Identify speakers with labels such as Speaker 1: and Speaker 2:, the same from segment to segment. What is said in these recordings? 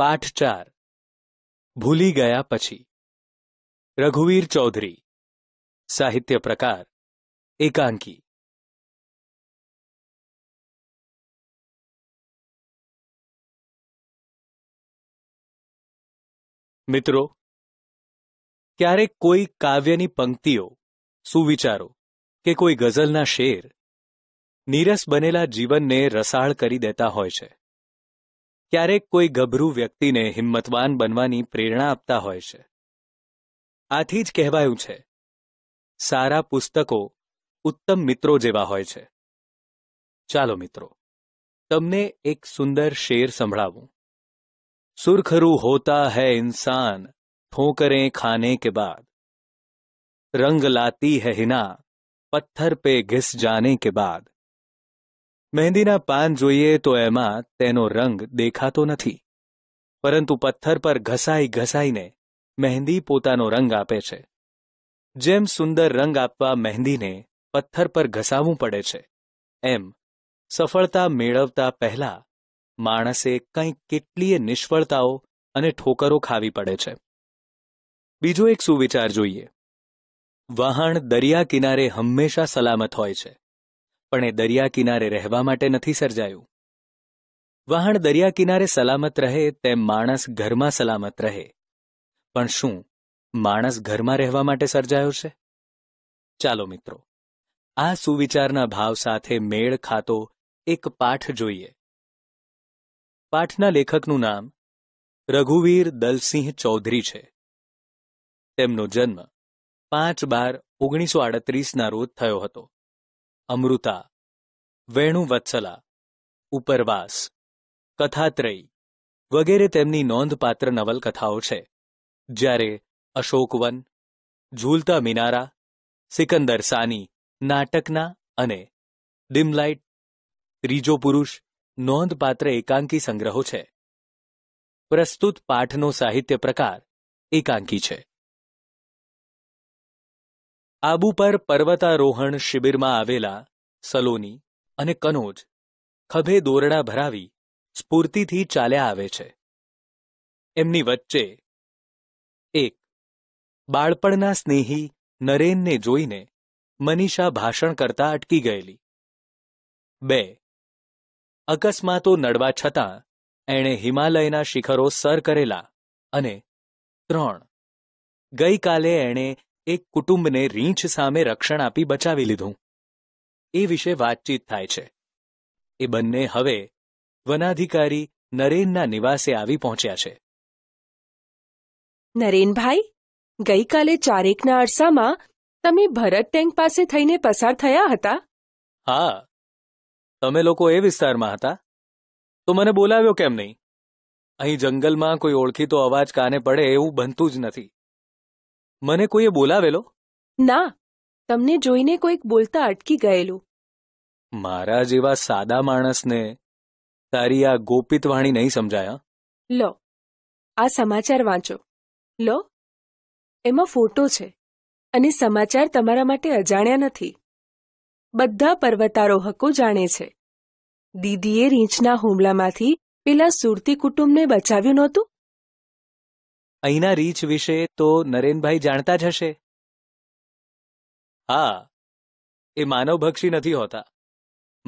Speaker 1: પાઠ ચાર ભૂલી ગયા પછી રઘુવીર ચૌધરી સાહિત્ય પ્રકાર એકાંકી મિત્રો
Speaker 2: ક્યારેક કોઈ કાવ્યની પંક્તિઓ સુવિચારો કે કોઈ ગઝલના શેર નીરસ બનેલા જીવનને રસાળ કરી દેતા હોય છે ક્યારેક કોઈ ગભરું વ્યક્તિને હિંમતવાન બનવાની પ્રેરણા આપતા હોય છે આથી જ કહેવાયું છે સારા પુસ્તકો ઉત્તમ મિત્રો જેવા હોય છે ચાલો મિત્રો તમને એક સુંદર શેર સંભળાવું સુરખરૂ હોતા હૈ ઇન્સાન ठोकरे ખાને કે બાદ રંગ લાતી હૈ હિના પથ્થર पे ઘિસ જાને કે બાદ મહેંદીના પાન જોઈએ તો એમાં તેનો રંગ દેખાતો નથી પરંતુ પથ્થર પર ઘસાઈ ઘસાઈને મહેંદી પોતાનો રંગ આપે છે જેમ સુંદર રંગ આપવા મહેંદીને પથ્થર પર ઘસાવવું પડે છે એમ સફળતા મેળવતા પહેલા માણસે કંઈ કેટલીય નિષ્ફળતાઓ અને ઠોકરો ખાવી પડે છે બીજો એક સુવિચાર જોઈએ વહાણ દરિયા કિનારે હંમેશા સલામત હોય છે પણ એ દરિયા કિનારે રહેવા માટે નથી સર્જાયું વાહણ દરિયા કિનારે સલામત રહે તેમ માણસ ઘરમાં સલામત રહે પણ શું માણસ ઘરમાં રહેવા માટે સર્જાયો છે ચાલો મિત્રો આ સુવિચારના ભાવ સાથે મેળ ખાતો એક પાઠ જોઈએ પાઠના લેખકનું નામ રઘુવીર દલસિંહ ચૌધરી છે તેમનો જન્મ પાંચ બાર ઓગણીસો આડત્રીસના રોજ થયો હતો અમૃતા વેણુવત્સલા ઉપરવાસ કથાત્રય વગેરે તેમની નોંધપાત્ર નવલકથાઓ છે જ્યારે અશોકવન ઝૂલતા મિનારા સિકંદર સાની નાટકના અને ડિમલાઇટ ત્રીજો પુરુષ નોંધપાત્ર એકાંકી સંગ્રહો છે પ્રસ્તુત પાઠનો સાહિત્ય પ્રકાર એકાંકી છે આબુ પર પર્વતારોહણ શિબિરમાં આવેલા સલોની અને કનોજ ખભે દોરડા ભરાવી સ્ફૂર્તિથી ચાલ્યા આવે છે એમની વચ્ચે એક બાળપણના સ્નેહી નરેનને જોઈને મનીષા ભાષણ કરતા અટકી ગયેલી બે અકસ્માતો નડવા છતાં એણે હિમાલયના શિખરો સર કરેલા અને ત્રણ ગઈકાલે એણે એક કુટુંબને રીંછ સામે રક્ષણ આપી બચાવી લીધું એ વિશે વાતચીત થાય છે એ બંને હવે વનાધિકારી નરેનના નિવાસે આવી પહોંચ્યા છે
Speaker 3: નરેનભાઈ ગઈકાલે ચારેકના અરસામાં તમે ભરત ટેન્ક પાસે થઈને પસાર થયા હતા
Speaker 2: હા તમે લોકો એ વિસ્તારમાં હતા તો મને બોલાવ્યો કેમ નહીં અહીં જંગલમાં કોઈ ઓળખીતો અવાજ કાને પડે એવું બનતું જ નથી મને કોઈએ બોલાવેલો
Speaker 3: ના તમને જોઈને કોઈક બોલતા અટકી ગયેલું
Speaker 2: મારા જેવા સાદા માણસને તારી આ ગોપિત વાણી નહીં સમજાયા
Speaker 3: લો આ સમાચાર વાંચો લો એમાં ફોટો છે અને સમાચાર તમારા માટે અજાણ્યા નથી બધા પર્વતારોહકો જાણે છે દીદીએ રીંછના હુમલામાંથી પેલા સુરતી કુટુંબને બચાવ્યું નહોતું
Speaker 2: અહીંના રીચ વિશે તો નરેનભાઈ જાણતા જ હશે હા એ માનવભક્ષી નથી હોતા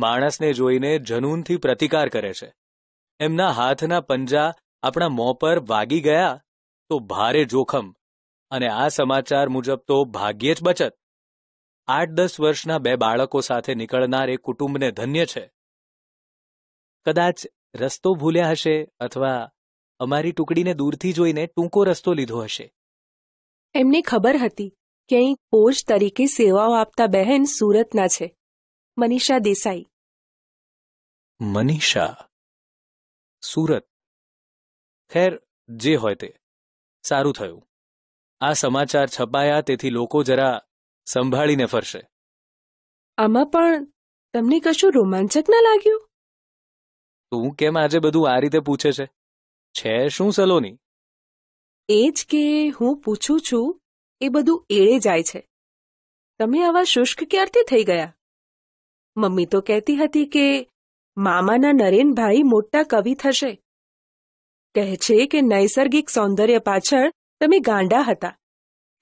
Speaker 2: માણસને જોઈને જનૂનથી પ્રતિકાર કરે છે એમના હાથના પંજા આપણા મોં પર વાગી ગયા તો ભારે જોખમ અને આ સમાચાર મુજબ તો ભાગ્યે જ બચત આઠ દસ વર્ષના બે બાળકો સાથે નીકળનાર એ કુટુંબને ધન્ય છે કદાચ રસ્તો ભૂલ્યા હશે અથવા અમારી ટુકડીને દૂરથી જોઈને ટૂંકો રસ્તો લીધો હશે
Speaker 3: એમને ખબર હતી કે અહીં કોચ તરીકે સેવાઓ આપતા બહેન સુરતના છે મનીષા દેસાઈ
Speaker 1: મનીષા સુરત
Speaker 2: ખેર જે હોય તે સારું થયું આ સમાચાર છપાયા તેથી લોકો જરા સંભાળીને ફરશે
Speaker 3: આમાં પણ તમને કશું રોમાંચક ના લાગ્યું
Speaker 2: તું કેમ આજે બધું આ રીતે પૂછે છે છે શું સલોની
Speaker 3: એ જ કે હું પૂછું છું એ બધું એળે જાય છે તમે આવા શુષ્ક ક્યારથી થઈ ગયા મમ્મી તો કહેતી હતી કે મામાના નરેનભાઈ મોટા કવિ થશે કહે છે કે નૈસર્ગિક સૌંદર્ય પાછળ તમે ગાંડા હતા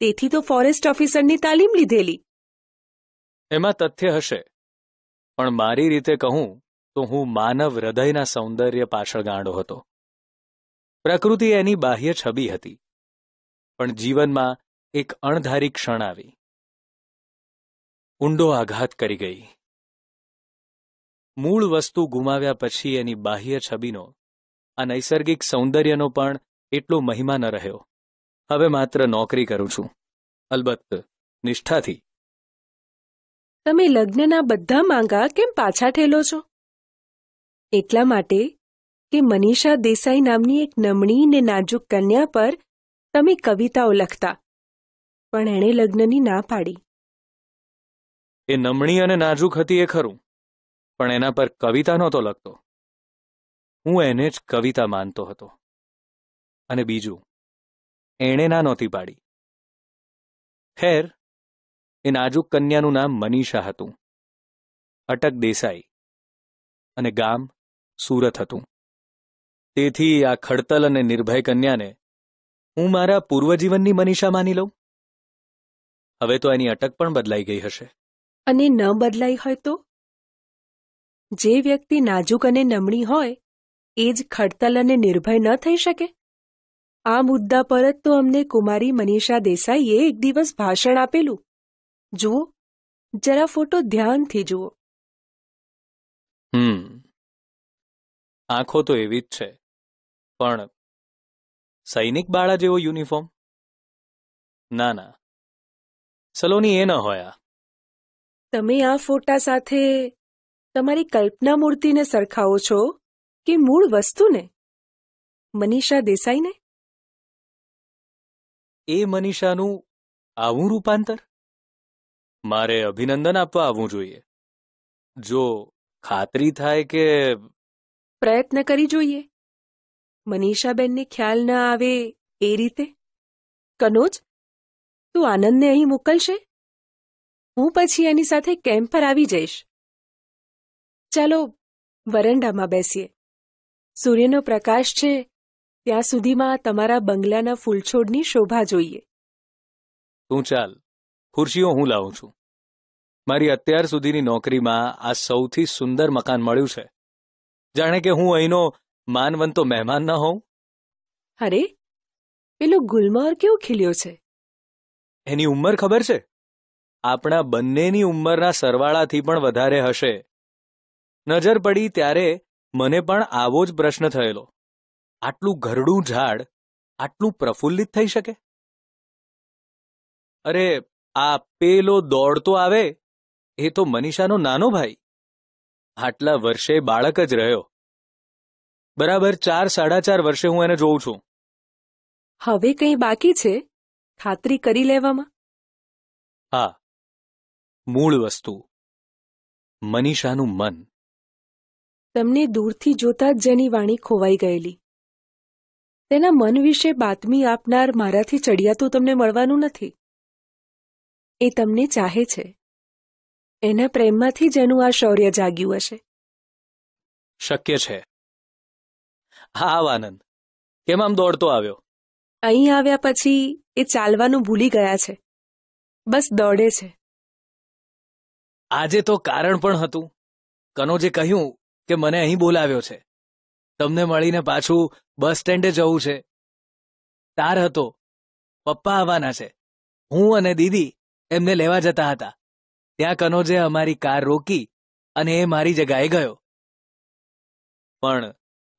Speaker 3: તેથી તો ફોરેસ્ટ ઓફિસરની તાલીમ લીધેલી
Speaker 2: એમાં તથ્ય હશે પણ મારી રીતે કહું તો હું માનવ હૃદયના સૌંદર્ય પાછળ ગાંડો હતો પ્રકૃતિ એની બાહ્ય છબી હતી પણ જીવનમાં એક અણધારી ક્ષણ આવી ઊંડો આઘાત કરી ગઈ મૂળ વસ્તુ ગુમાવ્યા પછી એની બાહ્ય છબીનો આ નૈસર્ગિક સૌંદર્યનો પણ એટલો મહિમા ન રહ્યો હવે માત્ર નોકરી કરું છું અલબત્ત નિષ્ઠાથી
Speaker 3: તમે લગ્નના બધા માંગા કેમ પાછા ઠેલો છો એટલા માટે કે મનીષા દેસાઈ નામની એક નમણી ને નાજુક કન્યા પર તમે કવિતાઓ લખતા પણ એણે લગ્નની ના પાડી
Speaker 2: એ નમણી અને નાજુક હતી
Speaker 1: એ ખરું પણ એના પર કવિતા નહોતો લખતો હું એને જ કવિતા માનતો હતો અને બીજું એણે ના નહોતી પાડી ખેર એ નાજુક કન્યાનું નામ મનીષા હતું
Speaker 2: અટક દેસાઈ અને ગામ સુરત હતું તેથી આ ખડતલ અને નિર્ભય કન્યાને હું મારા પૂર્વજીવનની મનીષા માની લઉં હવે તો એની અટક પણ બદલાઈ ગઈ હશે
Speaker 3: અને ન બદલાઈ હોય તો જે વ્યક્તિ નાજુક અને નમણી હોય એ જ ખડતલ અને નિર્ભય ન થઈ શકે આ મુદ્દા પર જ તો અમને કુમારી મનીષા દેસાઈએ એક દિવસ ભાષણ આપેલું જુઓ જરા ફોટો ધ્યાનથી જુઓ
Speaker 1: હમ આંખો તો એવી જ છે પણ સૈનિક બાળા જેવો યુનિફોર્મ
Speaker 2: ના ના સલોની એ ન હોયા
Speaker 3: તમે આ ફોટા સાથે તમારી કલ્પના મૂર્તિને સરખાવો છો કે મૂળ વસ્તુને મનીષા દેસાઈને
Speaker 2: એ મનીષાનું આવું રૂપાંતર મારે અભિનંદન આપવા આવવું જોઈએ જો ખાતરી થાય કે
Speaker 3: પ્રયત્ન કરી જોઈએ મનીષાબેનને ખ્યાલ ના આવે એ રીતે કનોજ તું આનંદને અહીં મોકલશે હું પછી એની સાથે કેમ્પ પર આવી જઈશ ચાલો વરંડામાં બેસીએ સૂર્યનો પ્રકાશ છે ત્યાં સુધીમાં તમારા બંગલાના ફૂલછોડની શોભા જોઈએ
Speaker 2: તું ચાલ ખુરશીઓ હું લાવું છું મારી અત્યાર સુધીની નોકરીમાં આ સૌથી સુંદર મકાન મળ્યું છે જાણે કે હું અહીંનો માનવન તો મહેમાન ન હોઉં
Speaker 3: અરે પેલો ગુલમોહર કેવો ખીલ્યો છે
Speaker 2: એની ઉંમર ખબર છે આપણા બંનેની ઉંમરના સરવાળાથી પણ વધારે હશે નજર પડી ત્યારે મને પણ આવો જ પ્રશ્ન થયેલો આટલું ઘરડું ઝાડ આટલું પ્રફુલ્લિત થઈ શકે અરે આ પેલો દોડતો આવે એ તો મનીષાનો નાનો ભાઈ આટલા વર્ષે બાળક જ રહ્યો બરાબર ચાર સાડા ચાર વર્ષે હું એને જોઉં છું
Speaker 3: હવે કંઈ બાકી છે ખાતરી કરી લેવામાં
Speaker 1: હા મૂળ વસ્તુ
Speaker 2: મનીષાનું મન
Speaker 3: તમને દૂરથી જોતા જ જેની વાણી ખોવાઈ ગયેલી તેના મન વિશે બાતમી આપનાર મારાથી ચડિયાતું તમને મળવાનું નથી એ તમને ચાહે છે એના પ્રેમમાંથી જ એનું આ શૌર્ય જાગ્યું હશે
Speaker 1: શક્ય છે હા વાનંદ કેમ આમ દોડતો આવ્યો
Speaker 3: અહીં આવ્યા પછી એ ચાલવાનું ભૂલી ગયા છે બસ દોડે છે
Speaker 1: આજે તો કારણ પણ
Speaker 2: હતું કનોજે કહ્યું કે મને અહીં બોલાવ્યો છે તમને મળીને પાછું બસ સ્ટેન્ડે જવું છે તાર હતો પપ્પા આવવાના છે હું અને દીદી એમને લેવા જતા હતા ત્યાં કનોજે અમારી કાર રોકી અને એ મારી જગાએ ગયો પણ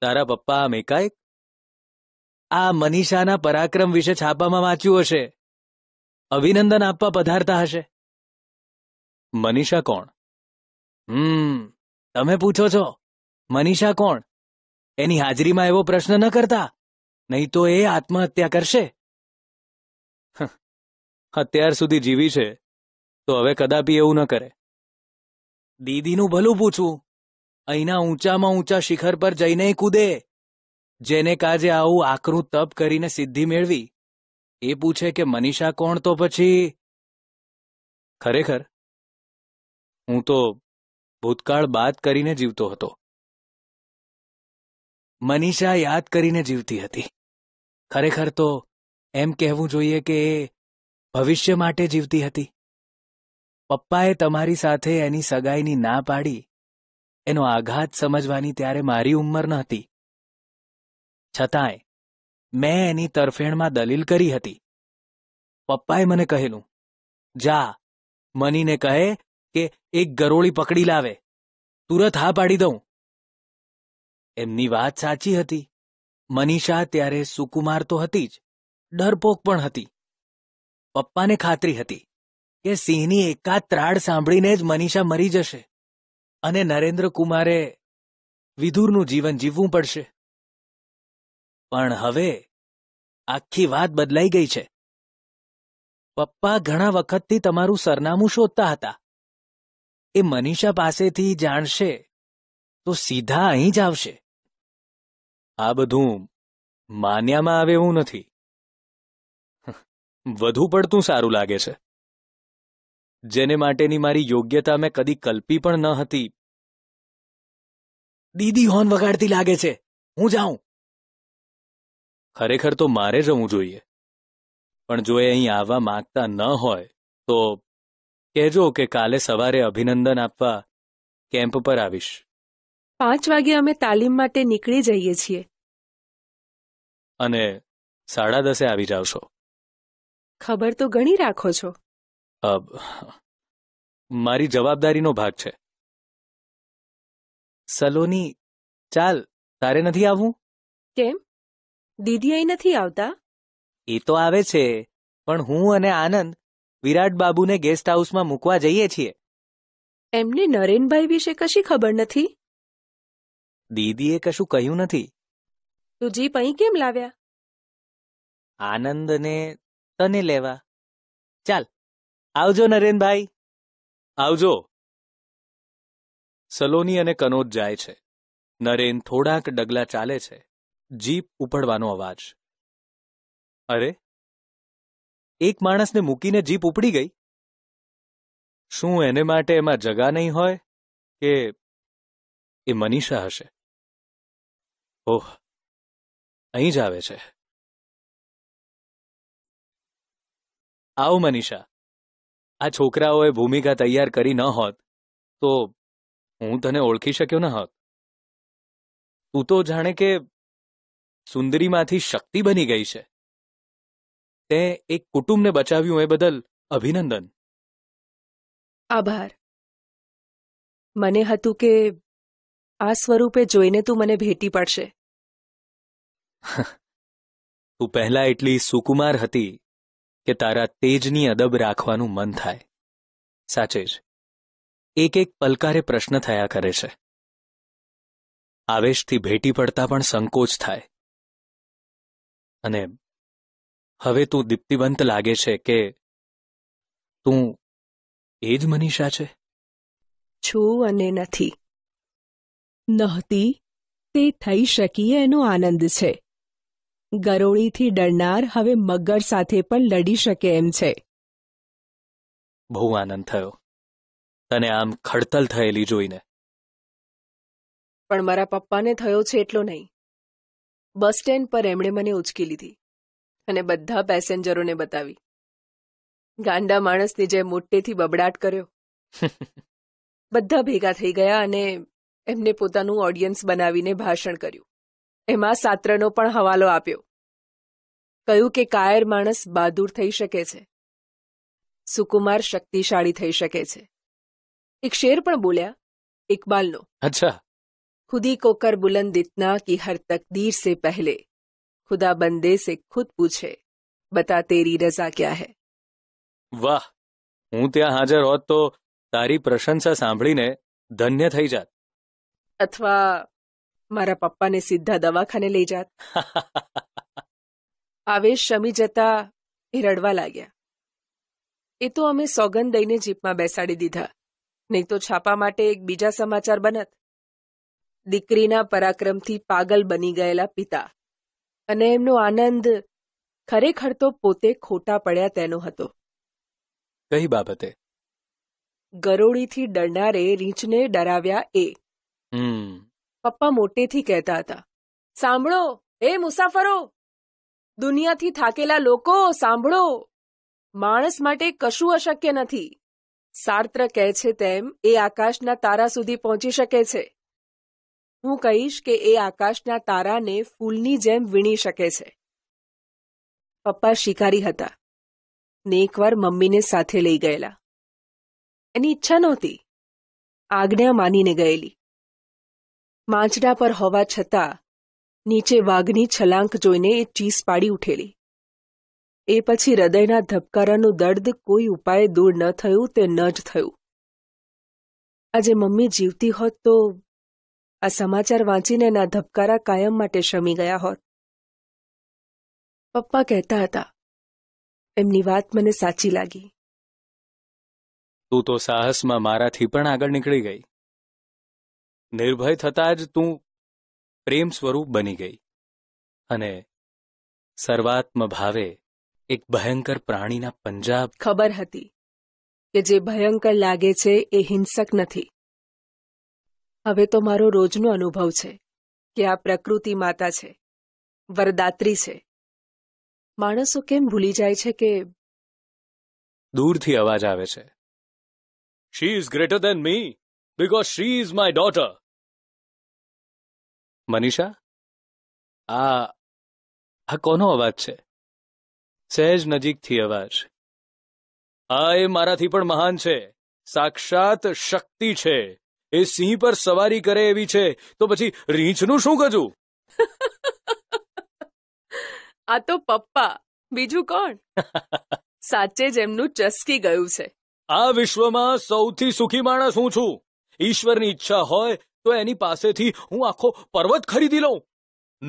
Speaker 2: તારા પપ્પા આમ
Speaker 1: એકાએક આ મનીષાના પરાક્રમ વિશે છાપામાં વાંચ્યું હશે
Speaker 2: અભિનંદન આપવા પધારતા હશે મનીષા કોણ હમ તમે પૂછો છો મનીષા કોણ એની હાજરીમાં એવો પ્રશ્ન ન કરતા નહીં તો એ આત્મહત્યા કરશે અત્યાર સુધી જીવી છે તો હવે કદાપી એવું ન કરે દીદીનું ભલું પૂછું અહીંના ઊંચામાં ઊંચા શિખર પર જઈને કૂદે જેને કાજે આવું આકરું તપ કરીને સિદ્ધિ મેળવી એ પૂછે કે મનીષા કોણ તો પછી ખરેખર હું તો ભૂતકાળ બાદ કરીને જીવતો હતો મનીષા યાદ કરીને જીવતી હતી ખરેખર તો એમ કહેવું જોઈએ કે એ ભવિષ્ય માટે જીવતી હતી પપ્પાએ તમારી સાથે એની સગાઈની ના પાડી એનો આઘાત સમજવાની ત્યારે મારી ઉંમર નહોતી છતાંય મેં એની તરફેણમાં દલીલ કરી હતી પપ્પાએ મને કહેલું જા મનીને કહે કે એક ગરોળી પકડી લાવે તુરત હા પાડી દઉં એમની વાત સાચી હતી મનીષા ત્યારે સુકુમાર તો હતી જ ડરપોક પણ હતી પપ્પાને ખાતરી હતી કે સિંહની એકાદ ત્રાડ સાંભળીને જ મનીષા મરી જશે અને નરેન્દ્ર કુમારે વિધુરનું જીવન જીવવું પડશે પણ હવે આખી વાત બદલાઈ ગઈ છે પપ્પા ઘણા વખતથી તમારું સરનામું શોધતા હતા એ મનીષા પાસેથી જાણશે તો સીધા અહીં જ આવશે આ બધું માન્યામાં આવે એવું નથી વધુ પડતું સારું લાગે છે જેને માટેની મારી યોગ્યતા મેં કદી કલ્પી પણ ન હતી
Speaker 1: દીદી હોર્ન વગાડતી લાગે છે હું જાઉં
Speaker 2: ખરેખર તો મારે જવું જોઈએ પણ જો એ અહીં આવવા માંગતા ન હોય તો કહેજો કે કાલે સવારે અભિનંદન આપવા કેમ્પ પર આવીશ
Speaker 3: પાંચ વાગે અમે તાલીમ માટે નીકળી જઈએ છીએ
Speaker 1: અને સાડા દસે આવી જાવશો
Speaker 3: ખબર તો ગણી રાખો છો
Speaker 1: મારી જવાબદારીનો ભાગ છે સલોની ચાલ તારે નથી આવવું
Speaker 3: કેમ દીદી અહીં નથી આવતા
Speaker 2: એ તો આવે છે પણ હું અને આનંદ વિરાટ બાબુને ગેસ્ટ હાઉસમાં મૂકવા જઈએ છીએ
Speaker 3: એમને નરેનભાઈ વિશે કશી ખબર નથી
Speaker 2: દીદીએ કશું કહ્યું નથી
Speaker 3: તું જીપ અહીં કેમ લાવ્યા
Speaker 2: આનંદને તને લેવા
Speaker 1: ચાલ આવજો નરેનભાઈ આવજો
Speaker 2: સલોની અને કનોજ જાય છે નરેન થોડાક ડગલા ચાલે છે જીપ ઉપડવાનો અવાજ અરે એક માણસને
Speaker 1: મૂકીને જીપ ઉપડી ગઈ શું એને માટે એમાં જગા નહીં હોય કે એ મનીષા હશે ઓહ અહીં જ આવે છે
Speaker 2: આવો મનીષા આ છોકરાઓએ ભૂમિકા તૈયાર કરી ન હોત તો હું તને ઓળખી શક્યો ન હોત તું તો જાણે કે
Speaker 1: સુંદરીમાંથી શક્તિ બની ગઈ છે તે એક કુટુંબને બચાવ્યું એ બદલ અભિનંદન
Speaker 3: આભાર મને હતું કે આ સ્વરૂપે જોઈને તું મને ભેટી પડશે
Speaker 2: તું પહેલા એટલી સુકુમાર હતી કે તારા તેજની અદબ રાખવાનું મન થાય સાચે જ એક એક પલકારે પ્રશ્ન થયા કરે છે આવેશથી ભેટી પડતા પણ સંકોચ થાય
Speaker 1: અને હવે તું દીપ્તિવંત લાગે છે કે તું એ જ મનીષા છે
Speaker 3: છું અને નથી નહોતી તે થઈ શકીએ એનો આનંદ છે ગરોળીથી ડરનાર હવે મગર સાથે પણ લડી શકે એમ છે
Speaker 2: બહુ આનંદ થયો તને આમ ખડતલ થયેલી
Speaker 1: જોઈને
Speaker 3: પણ મારા પપ્પાને થયો છે એટલો નહીં બસ સ્ટેન્ડ પર એમણે મને ઉચકી લીધી અને બધા પેસેન્જરોને બતાવી ગાંડા માણસની જે મોટેથી બબડાટ કર્યો બધા ભેગા થઈ ગયા અને એમને પોતાનું ઓડિયન્સ બનાવીને ભાષણ કર્યું એમાં સાત્રનો પણ હવાલો આપ્યો કહ્યું કે કાયર માણસ બહાદુર થઈ શકે છે સુકુમાર શક્તિશાળી થઈ શકે છે એક શેર પણ બોલ્યા इकबाल नो अच्छा खुदी को कर बुलंद इतना कि हर तकदीर से पहले खुदा बंदे से खुद पूछे बता तेरी रजा क्या है
Speaker 2: વાહ હું ત્યાં હાજર હોત તો તારી પ્રશંસા સાંભળીને ધન્ય થઈ જાત
Speaker 3: અથવા મારા પપ્પાને સીધા દવાખાને લઈ જાત આવેશ શમી જતા એ રડવા લાગ્યા એ તો અમે સોગંદ દઈને જીપમાં બેસાડી દીધા નહીં તો છાપા માટે એક બીજા સમાચાર બનત દીકરીના પરાક્રમથી પાગલ બની ગયેલા પિતા અને એમનો આનંદ ખરેખર તો પોતે ખોટા પડ્યા તેનો હતો કઈ બાબતે ગરોળીથી ડરનારે રીંછને ડરાવ્યા એ પપ્પા મોટેથી કહેતા હતા સાંભળો એ મુસાફરો દુનિયાથી થાકેલા લોકો સાંભળો માણસ માટે કશું અશક્ય નથી સાર્ત્ર કહે છે તેમ એ આકાશના તારા સુધી પહોંચી શકે છે હું કહીશ કે એ આકાશના તારાને ફૂલની જેમ વીણી શકે છે પપ્પા શિકારી હતા ને એકવાર મમ્મીને સાથે લઈ ગયેલા એની ઈચ્છા નહોતી આજ્ઞા માનીને ગયેલી માંચડા પર હોવા છતાં નીચે વાઘની છલાંક જોઈને એ ચીસ પાડી ઉઠેલી એ પછી હૃદયના ધબકારાનું દર્દ કોઈ ઉપાય દૂર ન થયું તે ન જ થયું આજે મમ્મી જીવતી હોત તો આ સમાચાર વાંચીને ના ધબકારા કાયમ માટે શમી ગયા હોત પપ્પા કહેતા હતા એમની વાત મને સાચી લાગી
Speaker 1: તું તો સાહસમાં મારાથી પણ આગળ નીકળી ગઈ
Speaker 2: નિર્ભય થતા જ તું પ્રેમ સ્વરૂપ બની ગઈ અને સર્વાત્મ ભાવે એક ભયંકર પ્રાણીના પંજાબ
Speaker 3: ખબર હતી કે જે ભયંકર લાગે છે એ હિંસક નથી હવે તો મારો રોજનો અનુભવ છે કે આ પ્રકૃતિ માતા છે વરદાત્રી છે માણસો કેમ ભૂલી જાય છે કે
Speaker 1: દૂરથી અવાજ આવે છે she is greater than me because she is my daughter Manisha આ
Speaker 2: આ કોનો અવાજ છે સહેજ નજીકથી અવાજ આ એ મારાથી પણ મહાન છે સાક્ષાત શક્તિ છે એ સિંહ પર સવારી કરે એવી છે તો પછી રીંછનું શું કજું
Speaker 3: આ તો પપ્પા બીજું કોણ સાચે જ એમનું ચસકી ગયું છે
Speaker 2: આ વિશ્વમાં સૌથી સુખી માણસ હું છું ઈશ્વરની ઈચ્છા હોય તો એની પાસેથી હું આખો પર્વત ખરીદી લઉં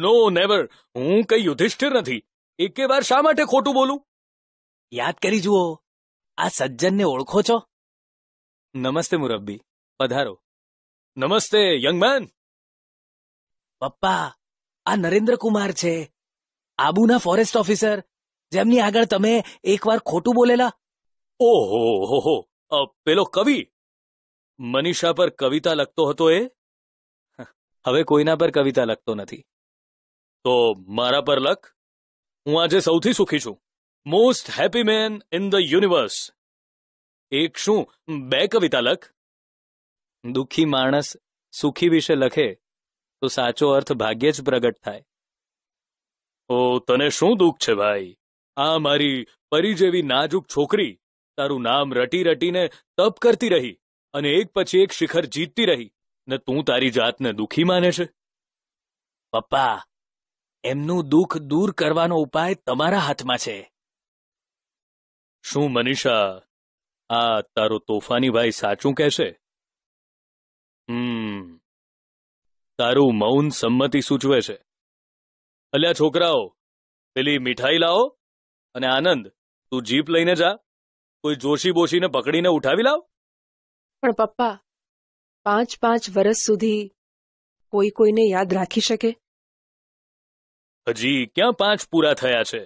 Speaker 2: નો નેવર હું કઈ યુધિષ્ઠિર નથી એકે બાર શા માટે ખોટું બોલું યાદ કરી જુઓ આ સજ્જનને ઓળખો છો નમસ્તે મુરબ્બી પધારો નમસ્તે યંગમેન પપ્પા આ નરેન્દ્ર કુમાર છે આબુના ફોરેસ્ટ ઓફિસર જેમની આગળ તમે એકવાર ખોટું બોલેલા ઓહો હો હો પેલો કવિ મનીષા પર કવિતા લખતો હતો એ હવે કોઈના પર કવિતા લખતો નથી તો મારા પર લખ હું આજે સૌથી સુખી છું most happy man in the universe એક શું બે કવિતા લખ દુઃખી માણસ સુખી વિશે લખે તો સાચો અર્થ ભાગ્યે જ પ્રગટ થાય ઓ તને શું દુઃખ છે ભાઈ આ મારી પરી જેવી નાજુક છોકરી તારું નામ રટી રટીને તપ કરતી રહી અને એક પછી એક શિખર જીતતી રહી ને તું તારી જાતને દુઃખી માને છે પપ્પા એમનું દુઃખ દૂર કરવાનો ઉપાય તમારા હાથમાં છે શું મનીષા આ તારો તોફાની ભાઈ સાચું કહેશે છે તારું મૌન સંમતિ સૂચવે છે અલ્યા છોકરાઓ પેલી મીઠાઈ લાવો અને આનંદ તું જીપ લઈને જા કોઈ જોશી બોશીને પકડીને ઉઠાવી લાવ
Speaker 3: પણ પપ્પા પાંચ પાંચ વર્ષ સુધી કોઈ કોઈને યાદ રાખી શકે
Speaker 1: હજી ક્યાં પાંચ પૂરા થયા છે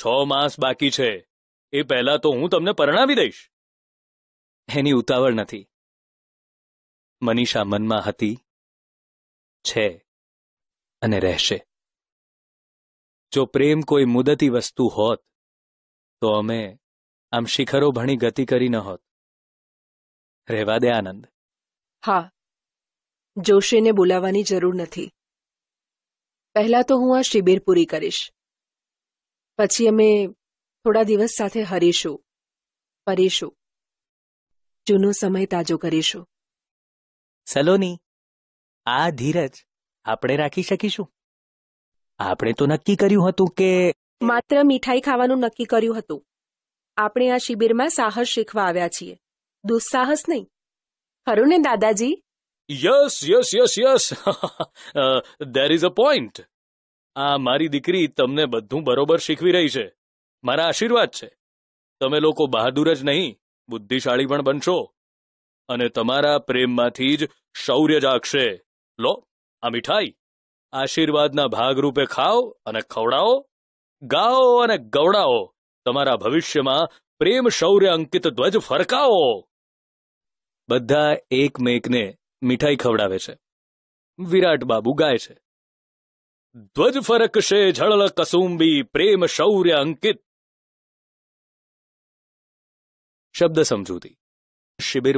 Speaker 1: છ માસ બાકી છે એ પહેલા તો હું તમને પરણાવી દઈશ એની ઉતાવળ નથી મનીષા મનમાં હતી છે અને રહેશે
Speaker 2: જો પ્રેમ કોઈ મુદતી વસ્તુ હોત તો અમે આમ શિખરો ભણી ગતિ કરી ન હોત રહેવા દે આનંદ
Speaker 3: હા જોશીને બોલાવાની જરૂર નથી પહેલાં તો હું આ શિબિર પૂરી કરીશ પછી અમે થોડા દિવસ સાથે હરીશું ફરીશું જૂનો સમય તાજો કરીશું સલોની આ ધીરજ આપણે રાખી શકીશું
Speaker 2: આપણે તો નક્કી કર્યું હતું કે
Speaker 3: માત્ર મીઠાઈ ખાવાનું નક્કી કર્યું હતું આપણે આ શિબિરમાં સાહસ શીખવા આવ્યા છીએ દુઃસાહસ નહીં ખરું ને દાદાજી
Speaker 2: yes yes yes yes there is a point આ મારી દીકરી તમને બધું બરોબર શીખવી રહી છે મારા આશીર્વાદ છે તમે લોકો બહાદુર જ નહીં બુદ્ધિશાળી પણ બનશો અને તમારા પ્રેમમાંથી જ શૌર્ય જાગશે લો આ મીઠાઈ આશીર્વાદના ભાગરૂપે ખાઓ અને ખવડાવો ગાઓ અને ગવડાવો તમારા ભવિષ્યમાં પ્રેમ શૌર્ય અંકિત ધ્વજ ફરકાવો બધા એકમેકને મીઠાઈ ખવડાવે છે વિરાટ બાબુ ગાય છે ધ્વજ
Speaker 1: ફરક છે ઝળલ કસુંબી પ્રેમ શૌર્ય અંકિત શબ્દ સમજૂતી શિબિર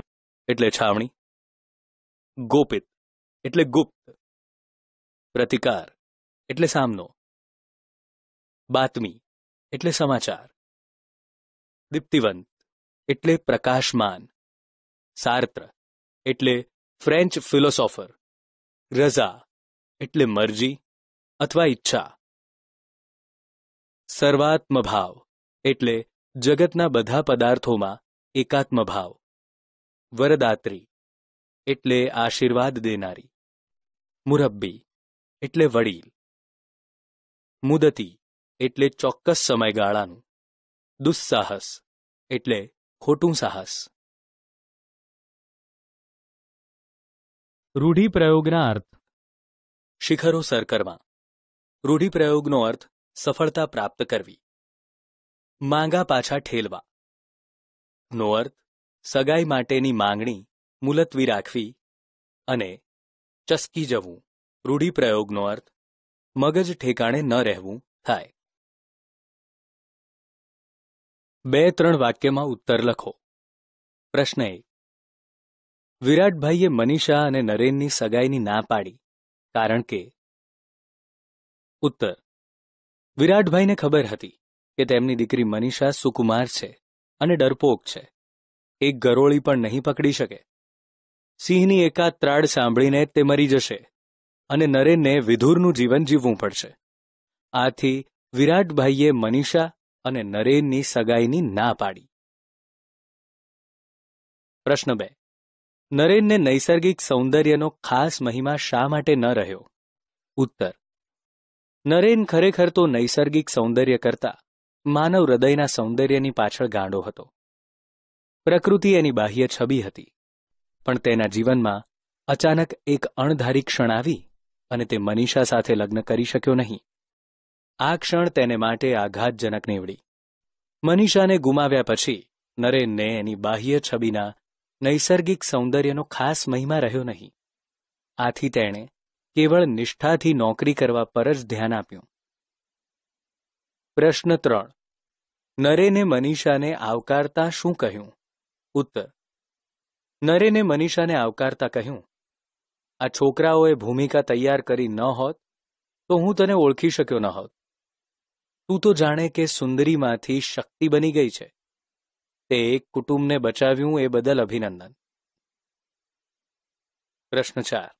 Speaker 1: એટલે છાવણી ગોપિત એટલે ગુપ્ત પ્રતિકાર એટલે સામનો બાતમી એટલે સમાચાર
Speaker 2: દીપ્તિવંત એટલે પ્રકાશમાન સાર્ત્ર એટલે फ्रेंच फिलोसोफर रजा એટલે મરજી અથવા ઈચ્છા
Speaker 1: સર્વાત્મ ભાવ એટલે જગતના
Speaker 2: બધા પદાર્થોમાં એકાત્મ ભાવ వరદાત્રી એટલે આશીર્વાદ દેનારી મુરબ્બી એટલે વડીલ મુદતી એટલે ચોક્કસ સમયગાळाનો દુઃસાહસ
Speaker 1: એટલે ખોટું સાહસ રૂઢિપ્રયોગના અર્થ
Speaker 2: શિખરો સર કરવા રૂઢિપ્રયોગનો અર્થ સફળતા પ્રાપ્ત કરવી માંગા પાછા ઠેલવા નો અર્થ સગાઈ માટેની માંગણી મુલતવી રાખવી અને ચસકી જવું રૂઢિપ્રયોગનો અર્થ મગજ
Speaker 1: ઠેકાણે ન રહેવું થાય બે ત્રણ
Speaker 2: વાક્યમાં ઉત્તર લખો પ્રશ્ન એક વિરાટભાઈએ મનીષા અને નરેનની સગાઈની ના પાડી કારણ કે ઉત્તર વિરાટભાઈને ખબર હતી કે તેમની દીકરી મનીષા સુકુમાર છે અને ડરપોક છે એક ગરોળી પણ નહીં પકડી શકે સિંહની એકાદ ત્રાડ સાંભળીને તે મરી જશે અને નરેનને વિધુરનું જીવન જીવવું પડશે આથી વિરાટભાઈએ મનીષા અને નરેનની સગાઈની ના પાડી પ્રશ્ન બે નરેનને નૈસર્ગિક સૌંદર્યનો ખાસ મહિમા શા માટે ન રહ્યો ઉત્તર નરેન ખરેખર તો નૈસર્ગિક સૌંદર્ય કરતા માનવ હૃદયના સૌંદર્યની પાછળ ગાંડો હતો પ્રકૃતિ એની બાહ્ય છબી હતી પણ તેના જીવનમાં અચાનક એક અણધારી ક્ષણ આવી અને તે મનીષા સાથે લગ્ન કરી શક્યો નહીં આ ક્ષણ તેને માટે આઘાતજનક નીવડી મનીષાને ગુમાવ્યા પછી નરેનને એની બાહ્ય છબીના નૈસર્ગિક સૌંદર્યનો ખાસ મહિમા રહ્યો નહીં આથી તેણે કેવળ નિષ્ઠાથી નોકરી કરવા પર જ ધ્યાન આપ્યું પ્રશ્ન ત્રણ નરેને મનીષાને આવકારતા શું કહ્યું ઉત્તર નરેને મનીષાને આવકારતા કહ્યું આ છોકરાઓએ ભૂમિકા તૈયાર કરી ન હોત તો હું તને ઓળખી શક્યો ન હોત તું તો જાણે કે સુંદરીમાંથી શક્તિ બની ગઈ છે તે એક કુટુંબને બચાવ્યું એ બદલ અભિનંદન પ્રશ્ન ચાર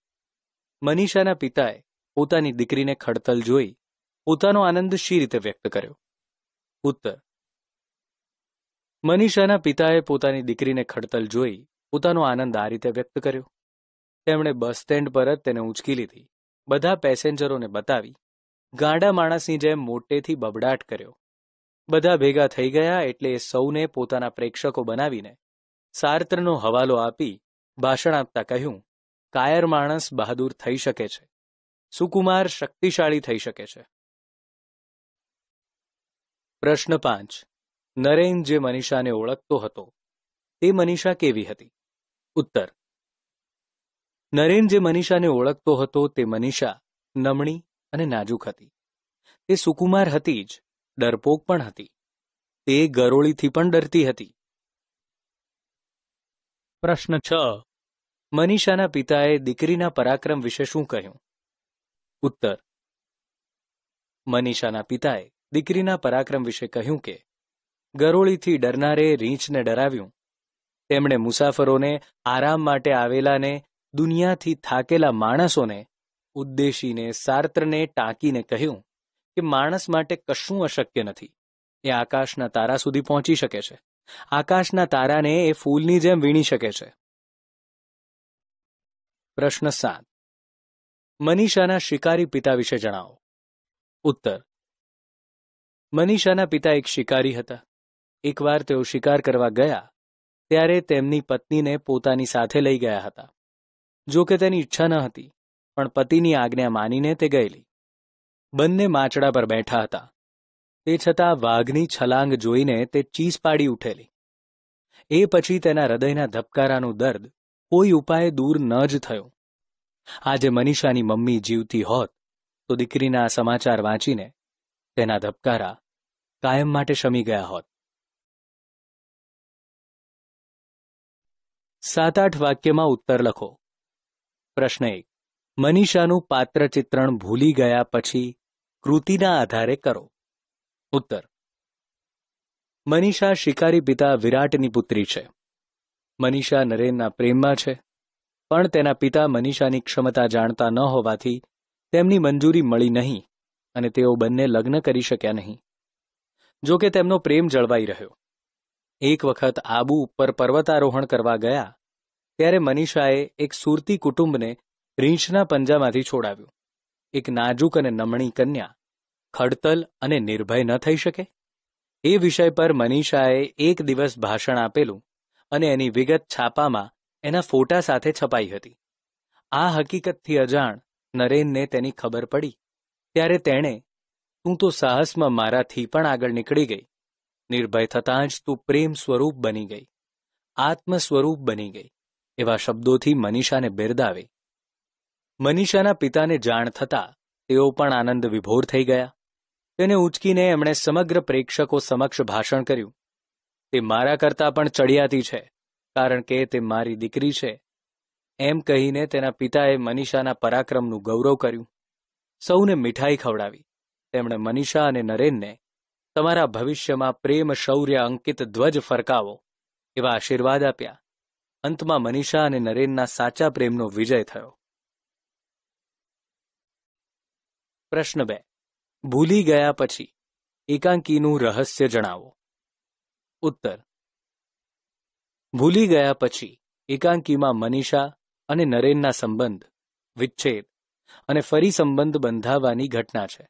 Speaker 2: મનીષાના પિતાએ પોતાની દીકરીને ખડતલ જોઈ પોતાનો આનંદ શી રીતે વ્યક્ત કર્યો ઉત્તર મનીષાના પિતાએ પોતાની દીકરીને ખડતલ જોઈ પોતાનો આનંદ આ રીતે વ્યક્ત કર્યો તેમણે બસ સ્ટેન્ડ પર જ તેને ઉંચકી લીધી બધા પેસેન્જરોને બતાવી ગાંડા માણસની જેમ મોટેથી બબડાટ કર્યો બધા ભેગા થઈ ગયા એટલે સૌને પોતાના પ્રેક્ષકો બનાવીને સાર્ત્રનો હવાલો આપી ભાષણ આપતા કહ્યું કાયર માણસ બહાદુર થઈ શકે છે સુકુમાર શક્તિશાળી થઈ શકે છે પ્રશ્ન પાંચ નરેન જે મનીષાને ઓળખતો હતો તે મનીષા કેવી હતી ઉત્તર નરેન જે મનીષાને ઓળખતો હતો તે મનીષા નમણી અને નાજુક હતી તે સુકુમાર હતી જ ડરપોક પણ હતી તે ગરોળીથી પણ ડરતી હતી પ્રશ્ન છ મનીષાના પિતાએ દીકરીના પરાક્રમ વિશે શું કહ્યું ઉત્તર મનીષાના પિતાએ દીકરીના પરાક્રમ વિશે કહ્યું કે ગરોળીથી ડરનારે રીંછને ડરાવ્યું તેમણે મુસાફરોને આરામ માટે આવેલાને દુનિયાથી થાકેલા માણસોને ઉદ્દેશીને સાર્ત્રને ટાંકીને કહ્યું કે માણસ માટે કશું અશક્ય નથી એ આકાશના તારા સુધી પહોંચી શકે છે આકાશના તારાને એ ફૂલની જેમ વીણી શકે છે પ્રશ્ન સાત મનીષાના શિકારી પિતા વિશે જણાવો ઉત્તર મનીષાના પિતા એક શિકારી હતા એકવાર તેઓ શિકાર કરવા ગયા ત્યારે તેમની પત્નીને પોતાની સાથે લઈ ગયા હતા જો કે તેની ઈચ્છા ન હતી પણ પતિની આજ્ઞા માનીને તે ગયેલી બંને માચડા પર બેઠા હતા તે છતાં વાઘની છલાંગ જોઈને તે ચીસ પાડી ઉઠેલી એ પછી તેના હૃદયના ધબકારાનું દર્દ કોઈ ઉપાય દૂર ન જ થયો આજે મનીષાની મમ્મી જીવતી હોત તો દીકરીના આ સમાચાર વાંચીને તેના ધબકારા કાયમ માટે શમી ગયા હોત સાત આઠ વાક્યમાં ઉત્તર લખો પ્રશ્ન એક મનીષાનું પાત્ર ચિત્રણ ભૂલી ગયા પછી કૃતિના આધારે કરો ઉત્તર મનીષા શિકારી પિતા વિરાટની પુત્રી છે મનીષા નરેનના પ્રેમમાં છે પણ તેના પિતા મનીષાની ક્ષમતા જાણતા ન હોવાથી તેમની મંજૂરી મળી નહીં અને તેઓ બંને લગ્ન કરી શક્યા નહીં જો કે તેમનો પ્રેમ જળવાઈ રહ્યો એક વખત આબુ ઉપર પર્વતારોહણ કરવા ગયા ત્યારે મનીષાએ એક સુરતી કુટુંબને રીંછના પંજામાંથી છોડાવ્યું એક નાજુક અને નમણી કન્યા ખડતલ અને નિર્ભય ન થઈ શકે એ વિષય પર મનીષાએ એક દિવસ ભાષણ આપેલું અને એની વિગત છાપામાં એના ફોટા સાથે છપાઈ હતી આ હકીકતથી અજાણ નરેનને તેની ખબર પડી ત્યારે તેણે તું તો સાહસમાં મારાથી પણ આગળ નીકળી ગઈ નિર્ભય થતાં જ તું પ્રેમ સ્વરૂપ બની ગઈ આત્મ સ્વરૂપ બની ગઈ એવા શબ્દોથી મનીષાને બિરદાવી મનીષાના પિતાને જાણ થતા તેઓ પણ આનંદ વિભોર થઈ ગયા તેને ઉંચકીને એમણે સમગ્ર પ્રેક્ષકો સમક્ષ ભાષણ કર્યું તે મારા કરતાં પણ ચડિયાતી છે કારણ કે તે મારી દીકરી છે એમ કહીને તેના પિતાએ મનીષાના પરાક્રમનું ગૌરવ કર્યું સૌને મીઠાઈ ખવડાવી તેમણે મનીષા અને નરેનને તમારા ભવિષ્યમાં પ્રેમ શૌર્ય અંકિત ધ્વજ ફરકાવો એવા આશીર્વાદ આપ્યા અંતમાં મનીષા અને નરેનના સાચા પ્રેમનો વિજય થયો પ્રશ્ન બે ભૂલી ગયા પછી એકાંકીનું રહસ્ય જણાવો ઉત્તર ભૂલી ગયા પછી એકાંકીમાં મનીષા અને નરેનના સંબંધ વિચ્છેદ અને ફરી સંબંધ બંધાવાની ઘટના છે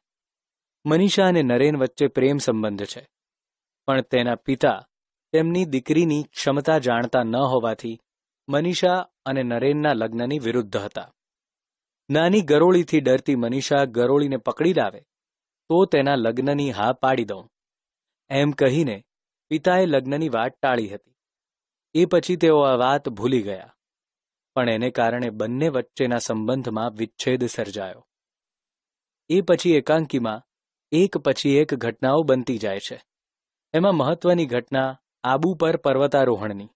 Speaker 2: મનીષા અને નરેન વચ્ચે પ્રેમ સંબંધ છે પણ તેના પિતા તેમની દીકરીની ક્ષમતા જાણતા ન હોવાથી મનીષા અને નરેનના લગ્નની વિરુદ્ધ હતા નાની ગરોળીથી ડરતી મનીષા ગરોળીને પકડી લાવે તો તેના લગ્નની હા પાડી દઉં એમ કહીને પિતાએ લગ્નની વાત ટાળી હતી એ પછી તેઓ આ વાત ભૂલી ગયા પણ એને કારણે બંને વચ્ચેના સંબંધમાં વિચ્છેદ સર્જાયો એ પછી એકાંકીમાં એક પછી એક ઘટનાઓ બનતી જાય છે એમાં મહત્વની ઘટના આબુ પર પર્વતારોહણની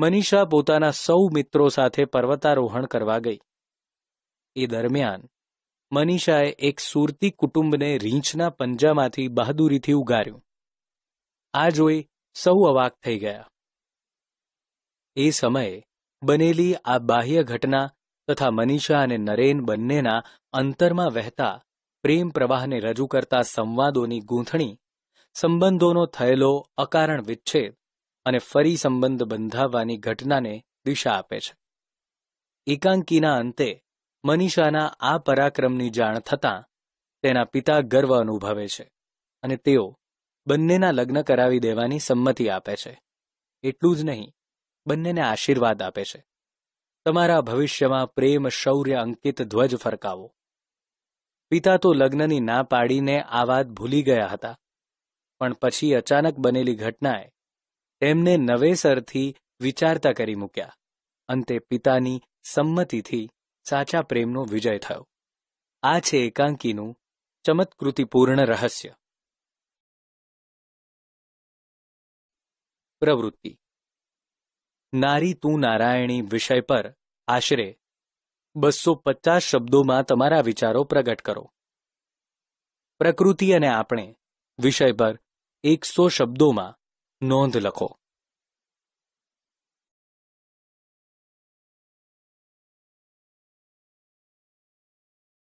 Speaker 2: મનીષા પોતાના સૌ મિત્રો સાથે પર્વતારોહણ કરવા ગઈ એ દરમિયાન મનીષાએ એક સુરતી કુટુંબને રીંછના પંજામાંથી બહાદુરીથી ઉગાર્યું આ જોઈ સૌ અવાક થઈ ગયા એ સમયે બનેલી આ બાહ્ય ઘટના તથા મનીષા અને નરેન બંનેના અંતરમાં વહેતા પ્રેમ પ્રવાહને રજૂ કરતા સંવાદોની ગૂંથણી સંબંધોનો થયેલો અકારણ વિચ્છેદ અને ફરી સંબંધ બંધાવવાની ઘટનાને દિશા આપે છે એકાંકીના અંતે મનીષાના આ પરાક્રમની જાણ થતાં તેના પિતા ગર્વ અનુભવે છે અને તેઓ બંનેના લગ્ન કરાવી દેવાની સંમતિ આપે છે એટલું જ નહીં બંનેને આશીર્વાદ આપે છે તમારા ભવિષ્યમાં પ્રેમ શૌર્ય અંકિત ધ્વજ ફરકાવો પિતા તો લગ્નની ના પાડીને આ વાત ભૂલી ગયા હતા પણ પછી અચાનક બનેલી ઘટનાએ તેમને નવેસરથી વિચારતા કરી મૂક્યા અંતે પિતાની સંમતિથી સાચા પ્રેમનો વિજય થયો આ છે એકાંકીનું ચમત્કૃતિપૂર્ણ રહસ્ય પ્રવૃત્તિ નારી તું નારાયણી વિષય પર આશરે બસો પચાસ શબ્દોમાં તમારા વિચારો પ્રગટ કરો પ્રકૃતિ અને આપણે વિષય પર એકસો શબ્દોમાં નોંધ
Speaker 1: લખો